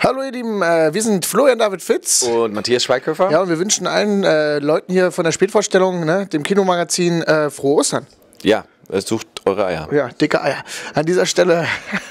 Hallo ihr Lieben, äh, wir sind Florian David Fitz und Matthias Schweighöfer. Ja, und wir wünschen allen äh, Leuten hier von der Spätvorstellung, ne, dem Kinomagazin, äh, frohe Ostern. Ja, äh, sucht eure Eier. Ja, dicke Eier. An dieser Stelle